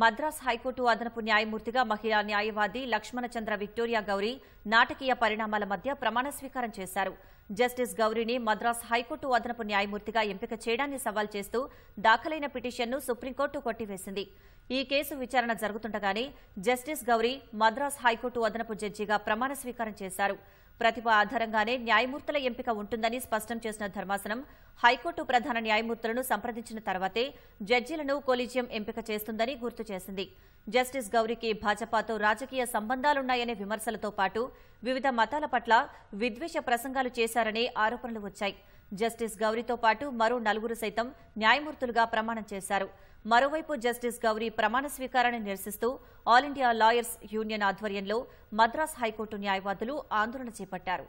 Madras high court అదనపు న్యాయమూర్తిగా మహిళా న్యాయవాది లక్ష్మణచంద్ర విక్టోరియా గౌరీ నాటకీయ పరిణామాల మధ్య ప్రమాణ స్వీకారం చేశారు జస్టిస్ గౌరీని మద్రాస్ హైకోర్టు అదనపు న్యాయమూర్తిగా ఎంపిక చేయడాన్ని సవాల్ చేస్తూ దాఖలైన పిటిషన్ను సుప్రీంకోర్టు కొట్టివేసింది ఈ కేసు విచారణ జరుగుతుండగానే జస్టిస్ గౌరీ మద్రాస్ హైకోర్టు అదనపు జడ్జిగా ప్రమాణ స్వీకారం చేశారు ప్రతిభ ఆధారంగానే న్యాయమూర్తుల ఎంపిక ఉంటుందని స్పష్టం చేసిన ధర్మాసనం హైకోర్టు ప్రధాన న్యాయమూర్తులను సంప్రదించిన తర్వాతే జడ్జీలను కొలీజియం ఎంపిక చేస్తుందని గుర్తు చేసింది జస్టిస్ గౌరీకి భాజపాతో రాజకీయ సంబంధాలున్నాయనే విమర్శలతో పాటు వివిధ మతాల పట్ల విద్వేష ప్రసంగాలు చేశారనే ఆరోపణలు వచ్చాయి జస్టిస్ గౌరీతో పాటు మరో నలుగురు సైతం న్యాయమూర్తులుగా ప్రమాణం చేశారు మరోవైపు జస్టిస్ గౌరీ ప్రమాణ స్వీకారాన్ని నిరసిస్తూ ఆల్ ఇండియా లాయర్స్ యూనియన్ ఆధ్వర్యంలో మద్రాస్ హైకోర్టు న్యాయవాదులు ఆందోళన చేపట్టారు